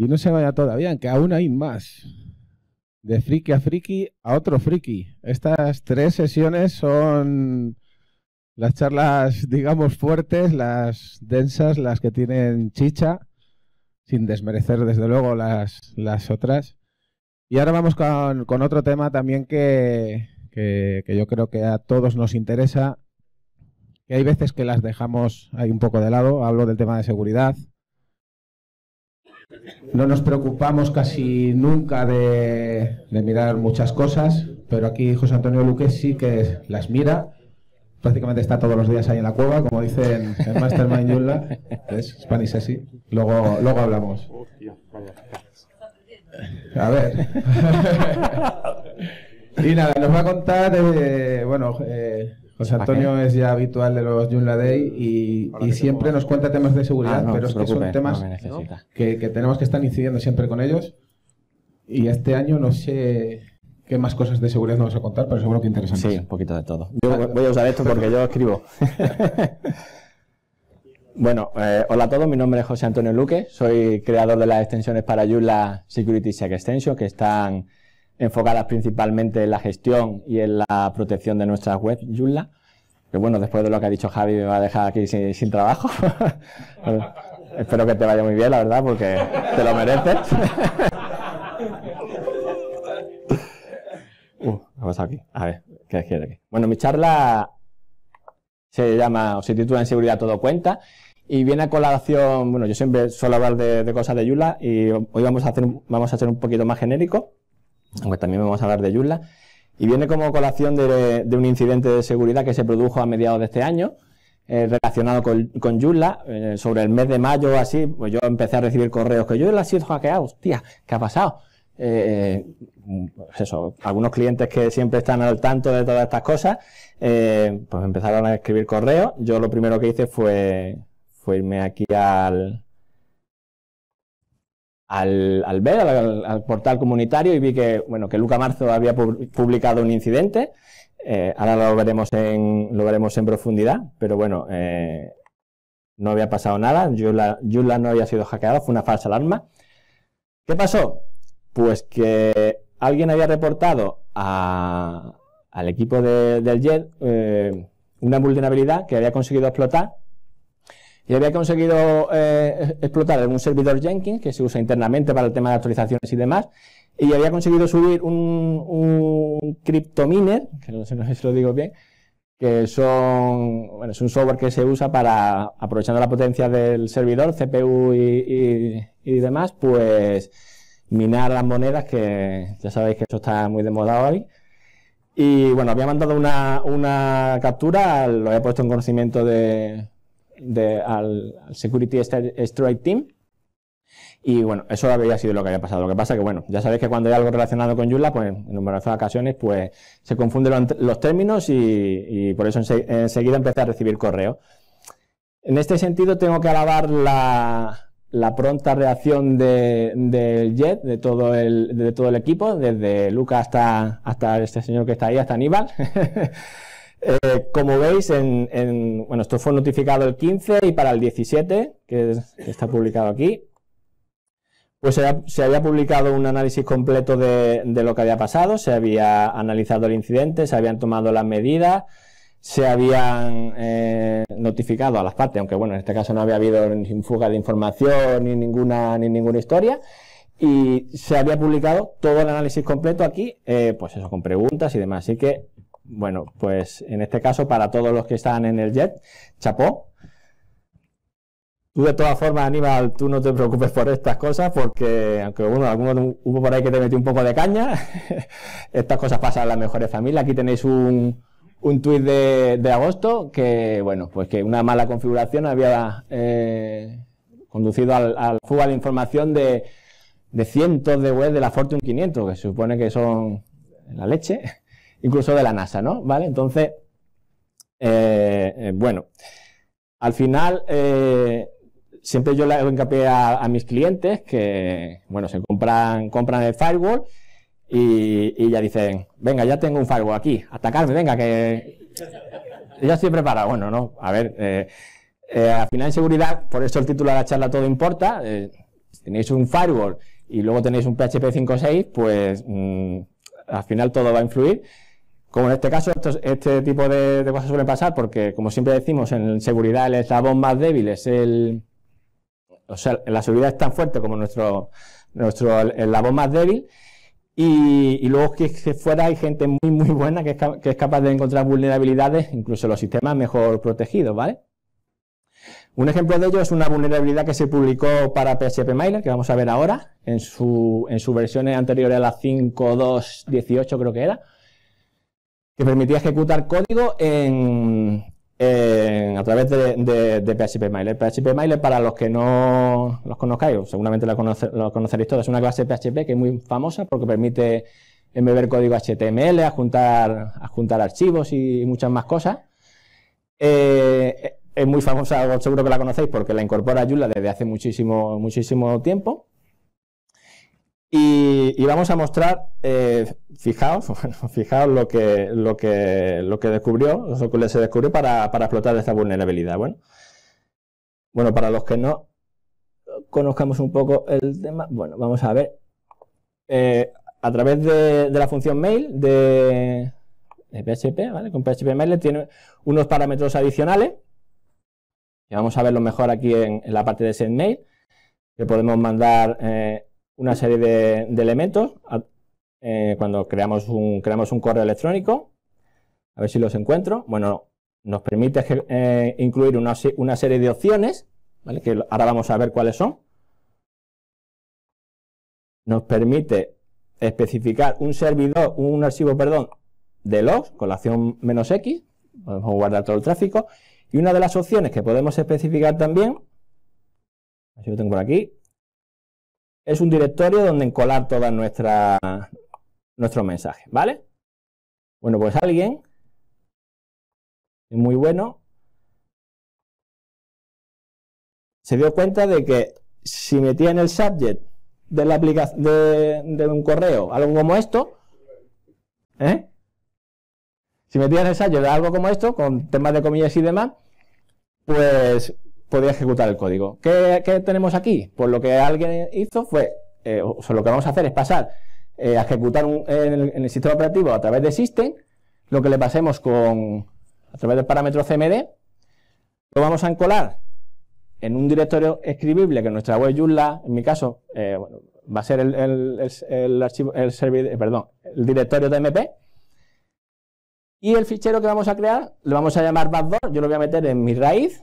Y no se vaya todavía, que aún hay más. De friki a friki a otro friki. Estas tres sesiones son las charlas, digamos, fuertes, las densas, las que tienen chicha, sin desmerecer, desde luego, las, las otras. Y ahora vamos con, otro tema también que, que, yo creo que a todos nos interesa, que hay veces que las dejamos ahí un poco de lado. Hablo del tema de seguridad no nos preocupamos casi nunca de, mirar muchas cosas, pero aquí José Antonio Luque sí que las mira. Prácticamente está todos los días ahí en la cueva, como dicen el, Mastermind Yula. Es Spanish así. Luego, luego hablamos. A ver. y nada, nos va a contar, eh, bueno, eh, José Antonio es ya habitual de los Joomla Day y, siempre nos cuenta temas de seguridad, ah, pero es que son temas que, tenemos que estar incidiendo siempre con ellos. Y este año no sé qué más cosas de seguridad nos vas a contar, pero seguro que interesantes. Sí, un poquito de todo. Yo voy a usar esto porque yo escribo. bueno, eh, hola a todos, mi nombre es José Antonio Luque, soy creador de las extensiones para Joomla Security Check Extension, que están enfocadas principalmente en la gestión y en la protección de nuestras web, Yula. Que bueno, después de lo que ha dicho Javi, me va a dejar aquí sin, trabajo. Espero que te vaya muy bien, la verdad, porque te lo mereces. Uh, aquí. A ver, ¿qué aquí? Bueno, mi charla se llama, o se titula En seguridad todo cuenta. Y viene a colación, bueno, yo siempre suelo hablar de, cosas de Yula y hoy vamos a hacer, vamos a hacer un poquito más genérico aunque también vamos a hablar de Yula, y viene como colación de, un incidente de seguridad que se produjo a mediados de este año, eh, relacionado con, con eh, sobre el mes de mayo o así, pues yo empecé a recibir correos que le ha sido hackeado, hostia, ¿qué ha pasado? Eh, pues eso, algunos clientes que siempre están al tanto de todas estas cosas, pues empezaron a escribir correos, yo lo primero que hice fue, fue irme aquí al, al, ver, al, portal comunitario y vi que, bueno, que Luca Marzo había publicado un incidente. Eh, ahora lo veremos, en, lo veremos en profundidad, pero bueno, eh, no había pasado nada. Joomla, no había sido hackeado, fue una falsa alarma. ¿Qué pasó? Pues que alguien había reportado al equipo de, del JET eh, una vulnerabilidad que había conseguido explotar y había conseguido eh, explotar algún servidor Jenkins que se usa internamente para el tema de actualizaciones y demás, y había conseguido subir un, un cryptominer, que no sé si lo digo bien, que son, es un software que se usa para, aprovechando la potencia del servidor, CPU y, demás, pues minar las monedas, que ya sabéis que eso está muy de moda hoy. Y bueno, había mandado una, una captura, lo había puesto en conocimiento de, al, Security Strike Team. Y bueno, eso había sido lo que había pasado. Lo que pasa que, bueno, ya sabéis que cuando hay algo relacionado con Yula pues en numerosas ocasiones, pues se confunden los términos y, por eso enseguida empecé a recibir correo. En este sentido, tengo que alabar la, la pronta reacción del JET, de todo el, de todo el equipo, desde luca hasta, hasta este señor que está ahí, hasta Aníbal. Eh, como veis, en, bueno, esto fue notificado el 15 y para el 17, que, está publicado aquí, pues se había, publicado un análisis completo de, lo que había pasado, se había analizado el incidente, se habían tomado las medidas, se habían eh, notificado a las partes, aunque bueno, en este caso no había habido ni fuga de información ni ninguna, ni ninguna historia, y se había publicado todo el análisis completo aquí, eh, pues eso, con preguntas y demás. Así que bueno, pues en este caso para todos los que están en el jet, chapó. Tú de todas formas, Aníbal, tú no te preocupes por estas cosas porque, aunque bueno, alguno hubo por ahí que te metió un poco de caña, estas cosas pasan a las mejores familias. Aquí tenéis un, un tuit de, de, agosto que, bueno, pues que una mala configuración había eh, conducido al, al fuga de información de, de cientos de webs de la Fortune 500, que se supone que son la leche, incluso de la NASA, ¿no? ¿Vale? Entonces, eh, eh, bueno, al final eh, siempre yo le hago hincapié a, mis clientes que, bueno, se compran, compran el firewall y, ya dicen, venga, ya tengo un firewall aquí, atacarme, venga, que ya estoy preparado. Bueno, no, a ver, al final en seguridad, por eso el título de la charla todo importa, tenéis un firewall y luego tenéis un PHP 5.6, pues mm, al final todo va a influir. Como en este caso, este tipo de, cosas suelen pasar porque, como siempre decimos, en seguridad el eslabón más débil es el... O sea, la seguridad es tan fuerte como nuestro, nuestro eslabón más débil y, luego que fuera hay gente muy, muy buena que es, capaz de encontrar vulnerabilidades, incluso los sistemas mejor protegidos, ¿vale? Un ejemplo de ello es una vulnerabilidad que se publicó para PHP Mailer, que vamos a ver ahora, en su, en anteriores versión anterior a la 5.2.18 creo que era, que permitía ejecutar código en, a través de, de, PHP Mailer. PHP para los que no los conozcáis, seguramente lo, conoceréis todos, es una clase PHP que es muy famosa porque permite embeber código HTML, adjuntar, adjuntar archivos y muchas más cosas. Eh, es muy famosa, seguro que la conocéis porque la incorpora Joomla desde hace muchísimo, muchísimo tiempo. Y, vamos a mostrar, eh, fijaos, bueno, fijaos lo que, lo que, lo que descubrió, lo que se descubrió para, para, explotar esta vulnerabilidad. Bueno, bueno, para los que no conozcamos un poco el tema, bueno, vamos a ver. Eh, a través de, de, la función mail de, PHP, ¿vale? Con PHP mail tiene unos parámetros adicionales. Y vamos a verlo mejor aquí en, la parte de send mail, que podemos mandar. Eh, una serie de, elementos eh, cuando creamos un, creamos un correo electrónico. A ver si los encuentro. Bueno, nos permite eh, incluir una, serie de opciones, que ahora vamos a ver cuáles son. Nos permite especificar un servidor, un archivo, perdón, de logs con la opción menos "-x", podemos guardar todo el tráfico, y una de las opciones que podemos especificar también, así lo tengo por aquí, es un directorio donde encolar toda nuestra nuestro mensaje, ¿vale? Bueno, pues alguien muy bueno se dio cuenta de que si metía en el subject de, la aplicación, de, un correo algo como esto, ¿eh? si metías el de algo como esto, con temas de comillas y demás, pues podía ejecutar el código. ¿Qué, tenemos aquí? Pues lo que alguien hizo fue, eh, lo que vamos a hacer es pasar eh, a ejecutar en, el, sistema operativo a través de system, lo que le pasemos con, a través del parámetro cmd, lo vamos a encolar en un directorio escribible que en nuestra web Joomla, en mi caso, eh, va a ser el, perdón, el directorio tmp y el fichero que vamos a crear lo vamos a llamar backdoor, yo lo voy a meter en mi raíz,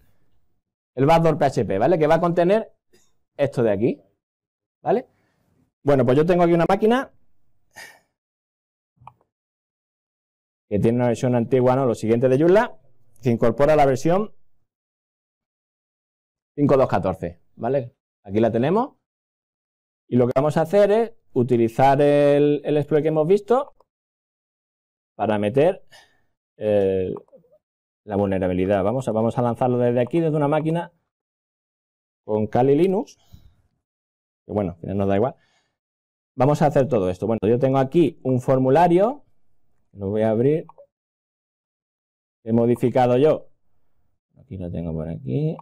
el backdoor PHP, ¿vale? Que va a contener esto de aquí, ¿vale? Bueno, pues yo tengo aquí una máquina que tiene una versión antigua, ¿no? Lo siguiente de Joomla, que incorpora la versión 5.2.14, ¿vale? Aquí la tenemos. Y lo que vamos a hacer es utilizar el, el exploit que hemos visto para meter el, la vulnerabilidad. Vamos a, vamos a lanzarlo desde aquí, desde una máquina con Kali Linux. Que bueno, nos da igual. Vamos a hacer todo esto. Bueno, yo tengo aquí un formulario. Lo voy a abrir. He modificado yo. Aquí lo tengo por aquí.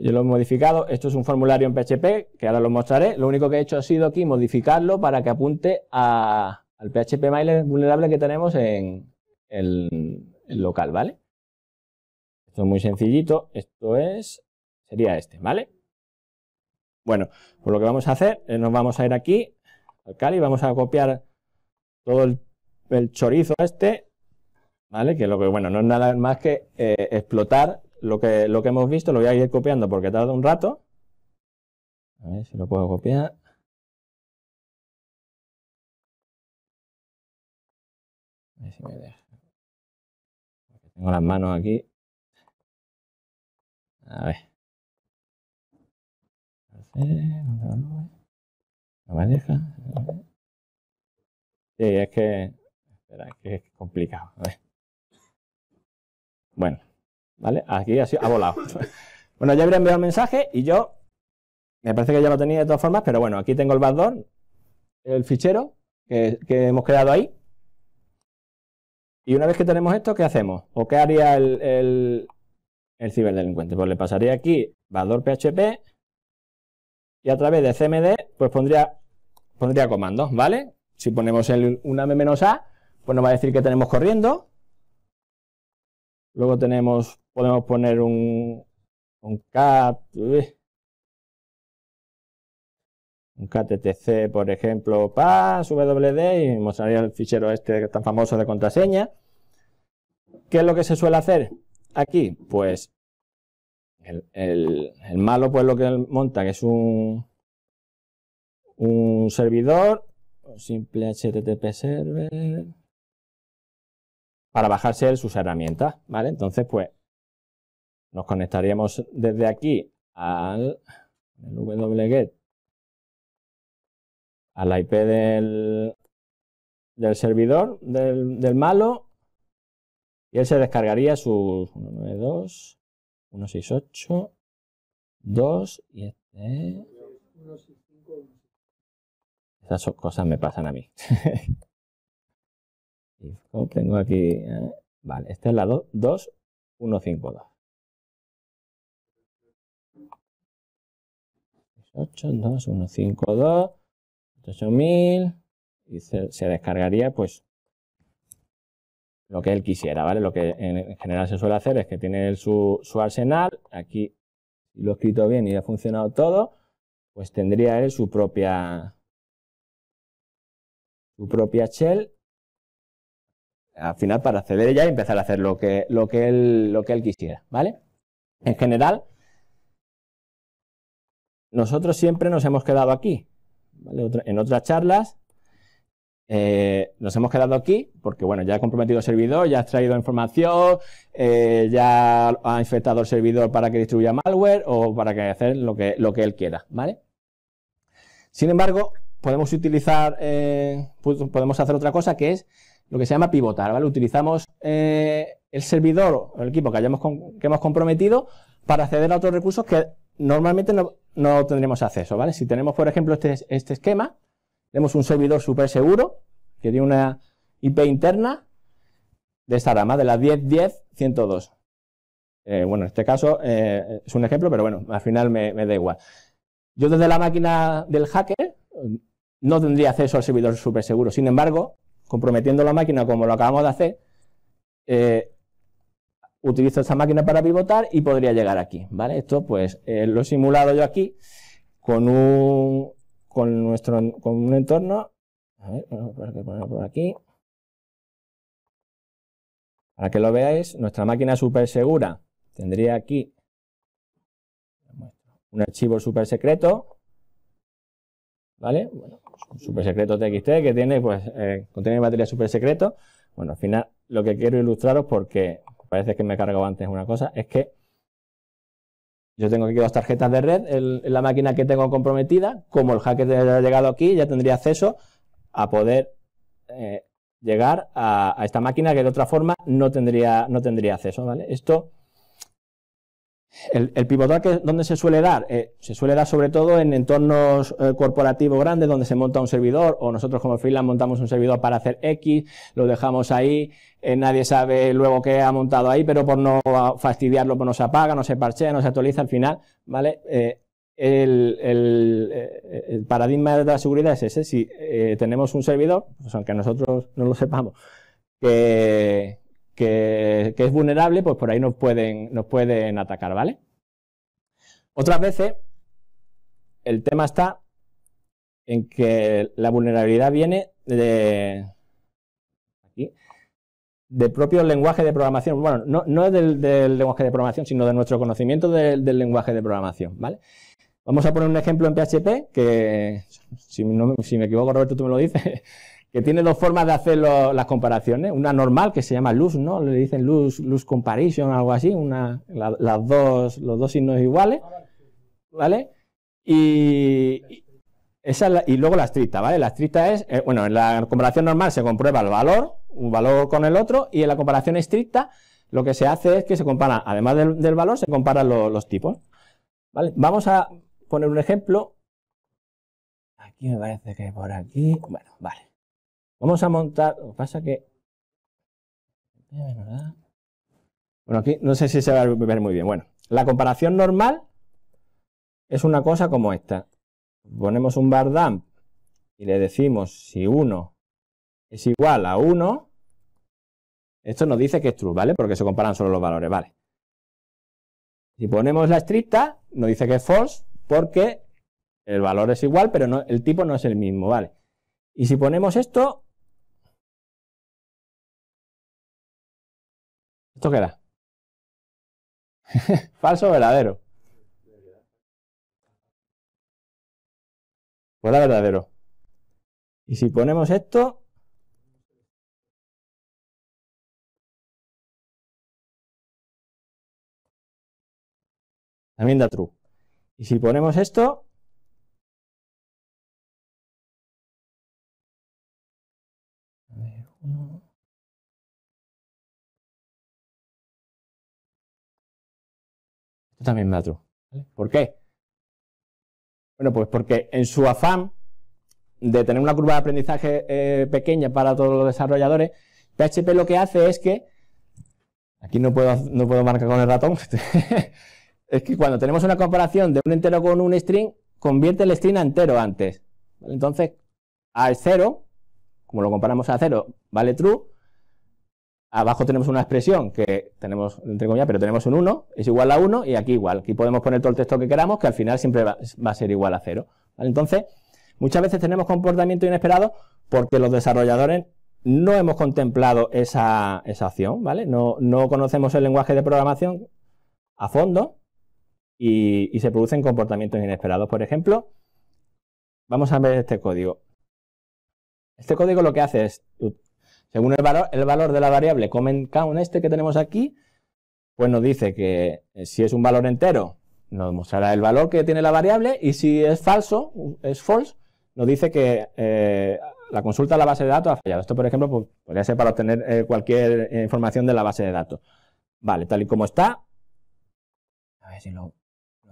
Yo lo he modificado. Esto es un formulario en PHP que ahora lo mostraré. Lo único que he hecho ha sido aquí modificarlo para que apunte al PHP Mailer vulnerable que tenemos en, el, local, ¿vale? Esto es muy sencillito, esto es, sería este, ¿vale? Bueno, pues lo que vamos a hacer, es nos vamos a ir aquí al Cali, vamos a copiar todo el, el, chorizo este, ¿vale? Que lo que, bueno, no es nada más que eh, explotar lo que, lo que hemos visto, lo voy a ir copiando porque tarda un rato. A ver si lo puedo copiar. A ver si me deja. Tengo las manos aquí. A ver. No me deja. Sí, es que. Espera, es que es complicado. A Bueno, ¿vale? Aquí ha, sido, ha volado. bueno, ya habría enviado el mensaje y yo. Me parece que ya lo tenía de todas formas, pero bueno, aquí tengo el backdoor, el fichero que, que hemos creado ahí. Y una vez que tenemos esto, ¿qué hacemos? ¿O qué haría el, el, ciberdelincuente? Pues le pasaría aquí valor PHP y a través de CMD, pues pondría, pondría comandos, ¿vale? Si ponemos el, una M-A, pues nos va a decir que tenemos corriendo. Luego tenemos, podemos poner un, un cat, un KTTC, por ejemplo, PAS, WD, y mostraría el fichero este tan famoso de contraseña. ¿Qué es lo que se suele hacer aquí? Pues el, malo, pues lo que monta, que es un, un servidor, simple HTTP server, para bajarse sus herramientas, ¿vale? Entonces, pues, nos conectaríamos desde aquí al wget a la IP del, del servidor del, del, malo y él se descargaría sus 192, 168, 2 y este. Esas cosas me pasan a mí. Tengo aquí. Eh, vale, este es la 2152. 8, 2, 1, 8000 y se, descargaría pues lo que él quisiera, ¿vale? Lo que en general se suele hacer es que tiene su, arsenal, aquí lo he escrito bien y ha funcionado todo, pues tendría él su propia su propia shell al final para acceder ya y empezar a hacer lo que, lo que, él, lo que él quisiera, ¿vale? En general, nosotros siempre nos hemos quedado aquí, en otras charlas eh, nos hemos quedado aquí porque, bueno, ya ha comprometido el servidor, ya ha extraído información, eh, ya ha infectado el servidor para que distribuya malware o para que hacer lo que, lo que él quiera, ¿vale? Sin embargo, podemos utilizar, eh, pues, podemos hacer otra cosa que es lo que se llama pivotar, Utilizamos el servidor o el equipo que, hayamos que hemos comprometido para acceder a otros recursos que normalmente no, no, tendremos acceso, ¿vale? Si tenemos, por ejemplo, este, este esquema, tenemos un servidor súper seguro, que tiene una IP interna de esta rama, de la 10.10.102. Eh, bueno, en este caso eh, es un ejemplo, pero bueno, al final me, da igual. Yo desde la máquina del hacker mm, no tendría acceso al servidor súper seguro. Sin embargo, comprometiendo la máquina como lo acabamos de hacer, eh, utilizo esta máquina para pivotar y podría llegar aquí, ¿vale? Esto pues eh, lo he simulado yo aquí con un, con nuestro, con un entorno, a ver, vamos a ponerlo por aquí, para que lo veáis, nuestra máquina súper segura tendría aquí un archivo súper secreto, ¿vale? Bueno, súper pues, secreto TXT que tiene, pues, eh, contiene materia súper secreto. Bueno, al final lo que quiero ilustraros porque parece que me cargado antes una cosa, es que yo tengo aquí dos tarjetas de red, en la máquina que tengo comprometida, como el hacker ha llegado aquí, ya tendría acceso a poder eh, llegar a, a, esta máquina que de otra forma no tendría, no tendría acceso, ¿vale? Esto el, el pivotar, ¿dónde se suele dar? Eh, se suele dar sobre todo en entornos eh, corporativos grandes donde se monta un servidor o nosotros como freelance montamos un servidor para hacer X, lo dejamos ahí, eh, nadie sabe luego qué ha montado ahí, pero por no fastidiarlo pues no se apaga, no se parchea, no se actualiza al final, ¿vale? El, paradigma de la seguridad es ese, si tenemos un servidor, pues aunque nosotros no lo sepamos, que que, es vulnerable, pues por ahí nos pueden, nos pueden atacar, ¿vale? Otras veces, el tema está en que la vulnerabilidad viene de, aquí, del propio lenguaje de programación. Bueno, no, es del, lenguaje de programación, sino de nuestro conocimiento del, lenguaje de programación, ¿vale? Vamos a poner un ejemplo en PHP que, si, si me equivoco, Roberto, tú me lo dices, que tiene dos formas de hacer las comparaciones. Una normal, que se llama luz, ¿no? Le dicen luz, luz comparison, algo así, una, las dos, los dos signos iguales, ¿vale? Y, esa y luego la estricta, ¿vale? La estricta es, eh, bueno, en la comparación normal se comprueba el valor, un valor con el otro, y en la comparación estricta lo que se hace es que se compara, además del, valor, se comparan los tipos. ¿Vale? Vamos a poner un ejemplo. Aquí me parece que por aquí. Bueno, vale. Vamos a montar, lo que pasa que... Bueno, aquí no sé si se va a ver muy bien. Bueno, la comparación normal es una cosa como esta. Ponemos un bar dump y le decimos si 1 es igual a 1, esto nos dice que es true, ¿vale? Porque se comparan solo los valores, ¿vale? Si ponemos la estricta, nos dice que es false porque el valor es igual, pero el tipo no es el mismo, ¿vale? Y si ponemos esto, ¿Esto qué era? ¿Falso o verdadero? Pues verdadero. Y si ponemos esto... También da true. Y si ponemos esto... Esto también me da true ¿Por qué? Bueno, pues porque en su afán de tener una curva de aprendizaje eh, pequeña para todos los desarrolladores, PHP lo que hace es que, aquí no puedo, no puedo marcar con el ratón, es que cuando tenemos una comparación de un entero con un string, convierte el string a entero antes. Entonces, al cero, como lo comparamos a cero, vale true, Abajo tenemos una expresión que tenemos, entre comillas, pero tenemos un 1, es igual a 1 y aquí igual. Aquí podemos poner todo el texto que queramos, que al final siempre va, a ser igual a 0. Entonces, muchas veces tenemos comportamientos inesperados porque los desarrolladores no hemos contemplado esa, esa opción, ¿vale? No, conocemos el lenguaje de programación a fondo y se producen comportamientos inesperados. Por ejemplo, vamos a ver este código. Este código lo que hace es según el valor, de la variable comment count este que tenemos aquí, pues nos dice que eh, si es un valor entero, nos mostrará el valor que tiene la variable y si es falso, es false, nos dice que eh, la consulta a la base de datos ha fallado. Esto, por ejemplo, pues, podría ser para obtener eh, cualquier información de la base de datos. Vale, tal y como está. A ver si lo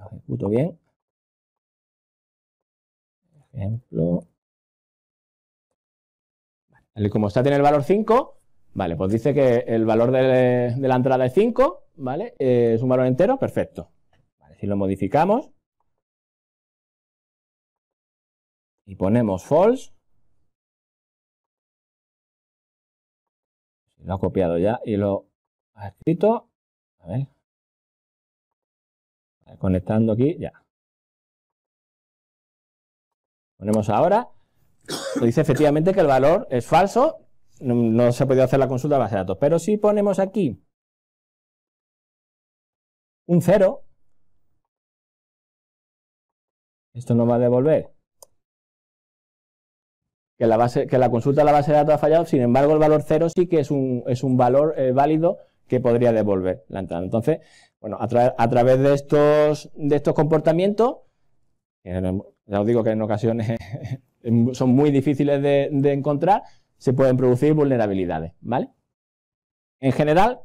ejecuto bien. Ejemplo. Como está tiene el valor 5, vale, pues dice que el valor de, la entrada es 5, ¿vale? Eh, es un valor entero, perfecto. si lo modificamos y ponemos false, lo ha copiado ya y lo ha escrito, a ver, conectando aquí, ya. Ponemos ahora dice efectivamente que el valor es falso, no, se ha podido hacer la consulta de base de datos. Pero si ponemos aquí un cero, esto no va a devolver que la, consulta a la base de datos ha fallado, sin embargo el valor cero sí que es un, valor eh, válido que podría devolver la entrada. Entonces, bueno, a, a través de estos, de estos comportamientos, ya os digo que en ocasiones son muy difíciles de, encontrar, se pueden producir vulnerabilidades, ¿vale? En general,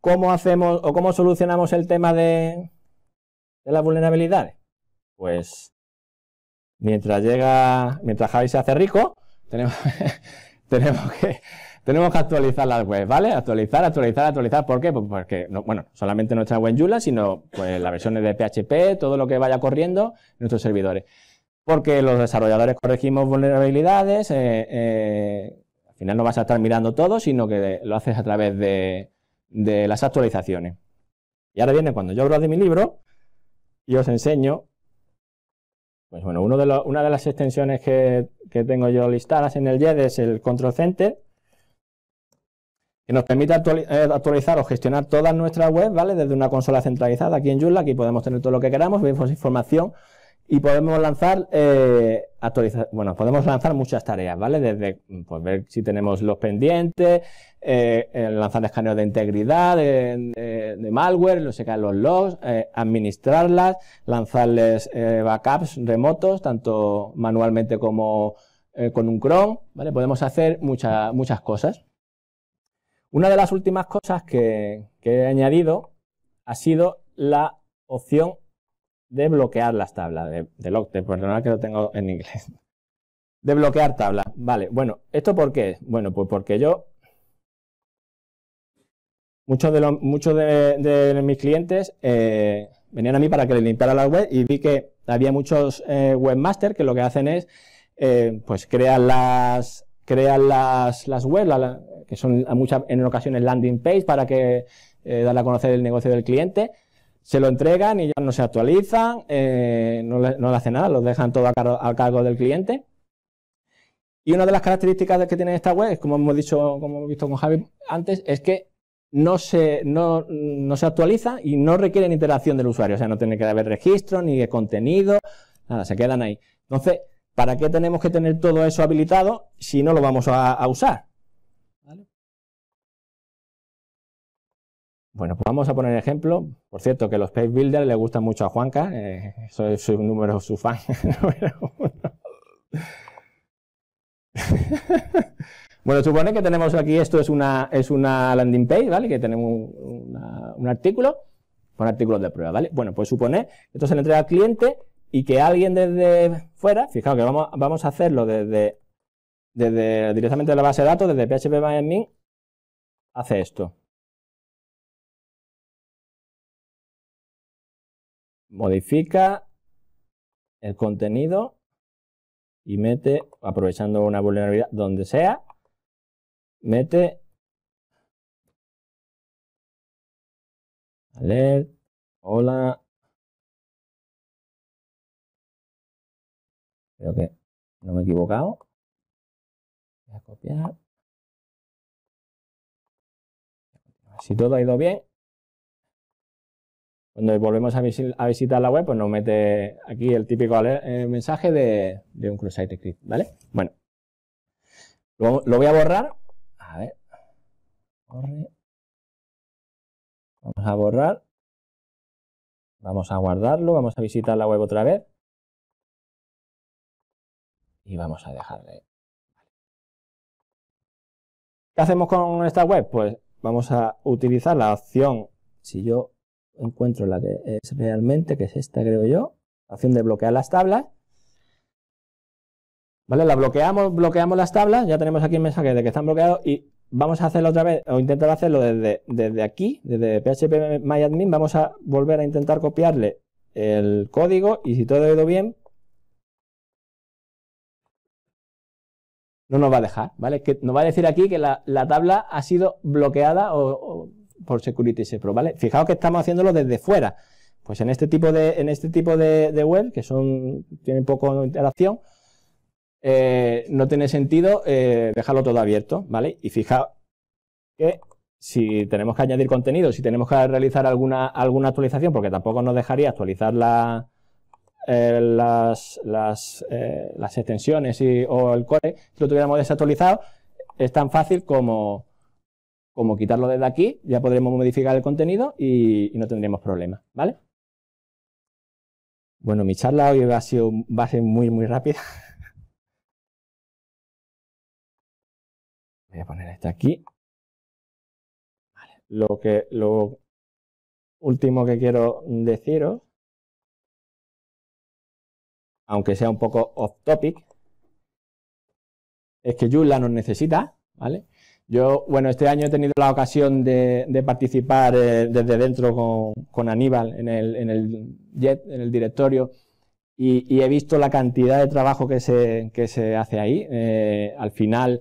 ¿cómo hacemos o cómo solucionamos el tema de, de las vulnerabilidades? Pues mientras llega, mientras Javi se hace rico, tenemos, tenemos que tenemos que actualizar las webs, ¿vale? Actualizar, actualizar, actualizar. ¿Por qué? Pues porque, no, bueno, solamente nuestra web Yula, sino pues, las versiones de PHP, todo lo que vaya corriendo en nuestros servidores porque los desarrolladores corregimos vulnerabilidades, eh, eh, al final no vas a estar mirando todo, sino que lo haces a través de, las actualizaciones. Y ahora viene cuando yo abro de mi libro y os enseño, pues bueno, uno de una de las extensiones que, tengo yo listadas en el YED es el Control Center, que nos permite eh, actualizar o gestionar todas nuestras webs, ¿vale? Desde una consola centralizada aquí en Joomla, aquí podemos tener todo lo que queramos, vemos información y podemos lanzar eh, actualizar, bueno, podemos lanzar muchas tareas, ¿vale? Desde pues, ver si tenemos los pendientes, eh, lanzar escaneos de integridad, de, malware, no sé qué, los logs, eh, administrarlas, lanzarles backups remotos, tanto manualmente como con un Chrome, ¿vale? Podemos hacer muchas muchas cosas. Una de las últimas cosas que, que he añadido ha sido la opción de bloquear las tablas, de, de que lo tengo en inglés. De bloquear tablas. Vale, bueno, ¿esto por qué? Bueno, pues porque yo. Muchos de, muchos de, mis clientes eh, venían a mí para que les limpiara la web y vi que había muchos eh, webmasters que lo que hacen es, eh, pues, crean las, crean las, las webs, que son muchas, en ocasiones landing page para que dar a conocer el negocio del cliente, se lo entregan y ya no se actualizan, eh, no, le, no, le, hacen nada, lo dejan todo a cargo, del cliente. Y una de las características que tiene esta web, como hemos dicho, como hemos visto con Javi antes, es que no se, no, se actualiza y no requieren interacción del usuario. O sea, no tiene que haber registro, ni de contenido, nada, se quedan ahí. Entonces, ¿para qué tenemos que tener todo eso habilitado si no lo vamos a usar? Bueno, pues vamos a poner ejemplo. Por cierto, que los page builders le gustan mucho a Juanca. Eh, soy, un número su fan bueno, supone que tenemos aquí, esto es una, es una landing page, ¿vale? Que tenemos un, artículo, un artículo de prueba, ¿vale? Bueno, pues supone que esto se le entrega al cliente y que alguien desde fuera, fijaos que vamos, a hacerlo desde, desde directamente de la base de datos, desde PHP hace esto. modifica el contenido y mete, aprovechando una vulnerabilidad donde sea, mete alert, hola, creo que no me he equivocado, voy a copiar, si todo ha ido bien, cuando volvemos a, visitar la web, pues nos mete aquí el típico eh, mensaje de, un cross-site script, ¿vale? Bueno, lo, voy a borrar. Vamos a borrar. Vamos a guardarlo, vamos a visitar la web otra vez. Y vamos a dejarle. ¿Qué hacemos con esta web? Pues vamos a utilizar la opción, si yo encuentro la que es realmente, que es esta, creo yo, opción de bloquear las tablas. ¿Vale? La bloqueamos, bloqueamos las tablas, ya tenemos aquí el mensaje de que están bloqueados y vamos a hacerlo otra vez, o intentar hacerlo desde, aquí, desde PHP MyAdmin, vamos a volver a intentar copiarle el código y si todo ha ido bien, no nos va a dejar, ¿vale? Que nos va a decir aquí que la, tabla ha sido bloqueada o por Security Sepro, ¿vale? Fijaos que estamos haciéndolo desde fuera. Pues en este tipo de, en este tipo de, de web, que son, tienen poco interacción, eh, no tiene sentido eh, dejarlo todo abierto, ¿vale? Y fijaos que si tenemos que añadir contenido, si tenemos que realizar alguna, alguna actualización, porque tampoco nos dejaría actualizar eh, las, las, extensiones o el core, si lo tuviéramos desactualizado, es tan fácil como como quitarlo desde aquí, ya podremos modificar el contenido y, no tendremos problemas, ¿vale? Bueno, mi charla hoy va a, ser muy, muy rápida. Voy a poner esta aquí. Lo, que, lo último que quiero deciros, aunque sea un poco off topic, es que Joomla nos necesita, ¿vale? Yo, bueno, este año he tenido la ocasión de, participar eh, desde dentro con, Aníbal en el, directorio, y, he visto la cantidad de trabajo que se, hace ahí. Eh, al final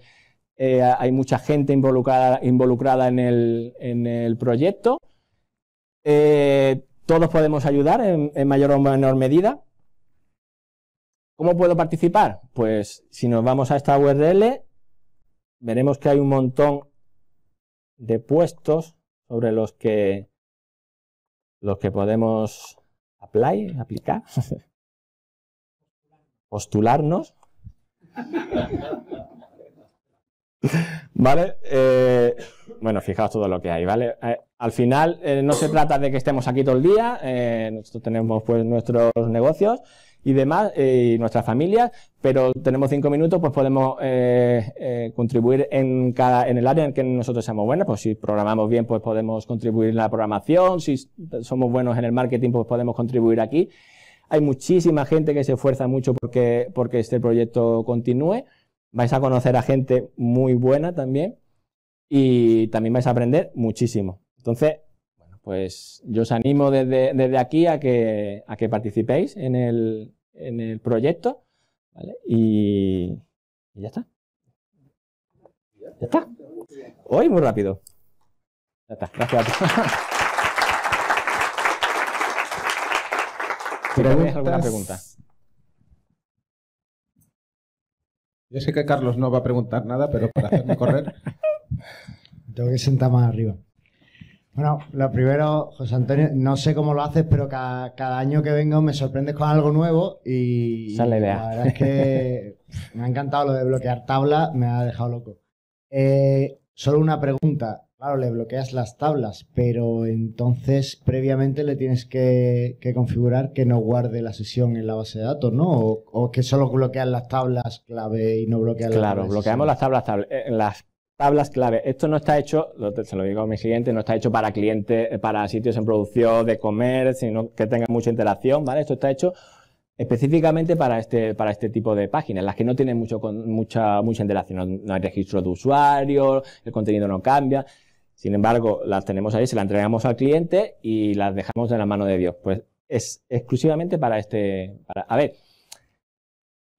eh, hay mucha gente involucrada, en, el, proyecto. todos podemos ayudar en, en mayor o menor medida. ¿Cómo puedo participar? Pues si nos vamos a esta URL, veremos que hay un montón de puestos sobre los que, los que podemos apply, aplicar, postularnos. ¿Vale? Eh, bueno, fijaos todo lo que hay, ¿vale? Eh, al final eh, no se trata de que estemos aquí todo el día, nosotros tenemos pues nuestros negocios, y demás, eh, y nuestras familias, pero tenemos cinco minutos, pues podemos eh, eh, contribuir en cada en el área en que nosotros seamos buenos. Pues si programamos bien, pues podemos contribuir en la programación. Si somos buenos en el marketing, pues podemos contribuir aquí. Hay muchísima gente que se esfuerza mucho porque, porque este proyecto continúe. Vais a conocer a gente muy buena también y también vais a aprender muchísimo. Entonces, pues yo os animo desde, aquí a que, a que participéis en el, en el proyecto y, ya está. Ya está. Hoy muy rápido. Ya está. Gracias a alguna pregunta? Yo sé que Carlos no va a preguntar nada, pero para hacerme correr. Tengo que sentar más arriba. Bueno, lo primero, José Antonio, no sé cómo lo haces, pero cada, año que vengo me sorprendes con algo nuevo y, la, verdad es que me ha encantado lo de bloquear tablas, me ha dejado loco. Eh, solo una pregunta, claro, le bloqueas las tablas, pero entonces previamente le tienes que, configurar que no guarde la sesión en la base de datos, ¿no? O, que solo bloqueas las tablas clave y no bloquean claro, las Claro, bloqueamos las tablas, tabla, eh, tablas clave. Esto no está hecho, se lo digo a mis clientes, no está hecho para clientes, eh, para sitios en producción de comer, sino que tengan mucha interacción, ¿vale? Esto está hecho específicamente para este, para este tipo de páginas, las que no tienen mucho, mucha, mucha interacción, no, hay registro de usuario, el contenido no cambia. Sin embargo, las tenemos ahí, se las entregamos al cliente y las dejamos en la mano de Dios. Pues es exclusivamente para este... Para, a ver,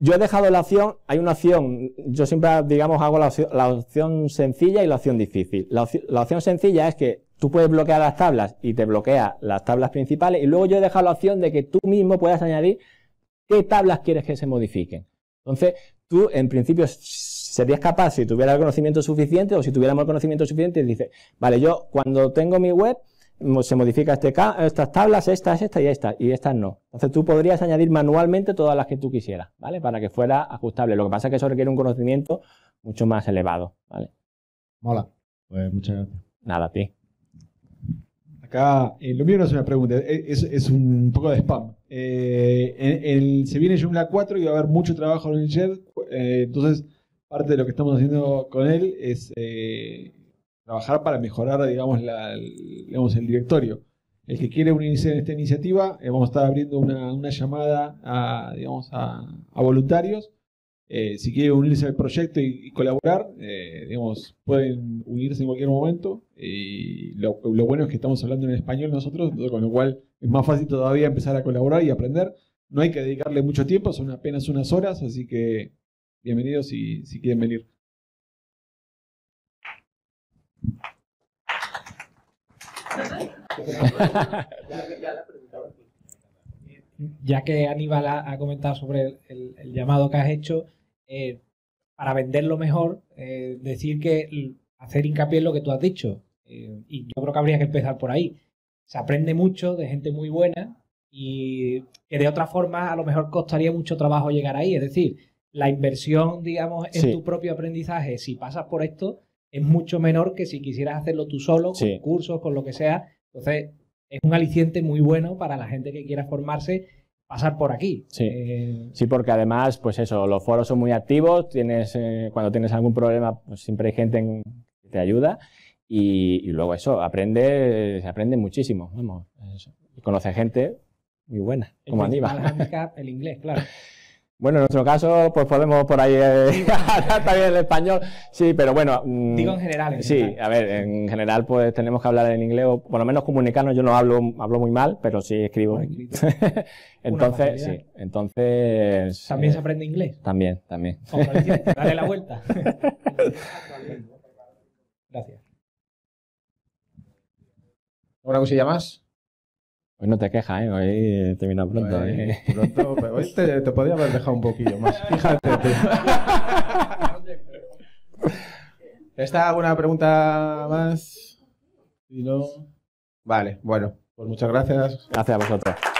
yo he dejado la opción, hay una opción, yo siempre, digamos, hago la opción, sencilla y la opción difícil. La opción, la opción, sencilla es que tú puedes bloquear las tablas y te bloquea las tablas principales y luego yo he dejado la opción de que tú mismo puedas añadir qué tablas quieres que se modifiquen. Entonces, tú en principio serías capaz, si tuvieras el conocimiento suficiente o si tuviéramos el conocimiento suficiente, dices, vale, yo cuando tengo mi web, se modifica este estas tablas, estas, estas y estas, y estas no. Entonces tú podrías añadir manualmente todas las que tú quisieras, ¿vale? Para que fuera ajustable. Lo que pasa es que eso requiere un conocimiento mucho más elevado, ¿vale? Mola. Pues muchas gracias. Nada, a ti. Acá, eh, lo mío no eh, es una pregunta, es, un poco de spam. Eh, se viene Joomla 4 y va a haber mucho trabajo en el JED, eh, entonces parte de lo que estamos haciendo con él es trabajar para mejorar, digamos, la, el, directorio. El que quiere unirse en esta iniciativa, eh, vamos a estar abriendo una, llamada a, digamos, a, voluntarios. Eh, si quiere unirse al proyecto y, colaborar, eh, digamos, pueden unirse en cualquier momento. Y lo, bueno es que estamos hablando en español nosotros, con lo cual es más fácil todavía empezar a colaborar y aprender. No hay que dedicarle mucho tiempo, son apenas unas horas, así que bienvenidos si quieren venir. ya que Aníbal ha, comentado sobre el, llamado que has hecho, eh, para venderlo mejor, eh, decir que hacer hincapié en lo que tú has dicho. Eh, y yo creo que habría que empezar por ahí. Se aprende mucho de gente muy buena y que de otra forma a lo mejor costaría mucho trabajo llegar ahí. Es decir, la inversión, digamos, en tu propio aprendizaje, si pasas por esto, es mucho menor que si quisieras hacerlo tú solo, con cursos, con lo que sea. Entonces, es un aliciente muy bueno para la gente que quiera formarse pasar por aquí. Sí, eh, porque además, pues eso, los foros son muy activos, tienes, eh, cuando tienes algún problema, pues siempre hay gente que te ayuda y, y, luego eso, aprende, se aprende muchísimo, vamos, conoce gente muy buena, como el El inglés, claro. Bueno, en nuestro caso, pues podemos por ahí eh, hablar también el español, sí, pero bueno. Mm, Digo en general. sí, a ver, en general, pues tenemos que hablar en inglés, o por lo menos comunicarnos. Yo no hablo, hablo muy mal, pero sí escribo. entonces, sí, entonces. ¿También eh, se aprende inglés? También, también. Dale la vuelta. Gracias. ¿Alguna cosilla más? Hoy no te quejas, ¿eh? Hoy termina pronto. ¿eh? pronto pero pues, hoy te, te, podía haber dejado un poquillo más. Fíjate. ¿Está alguna pregunta más? Si no. Vale, bueno. Pues muchas gracias. Gracias a vosotros.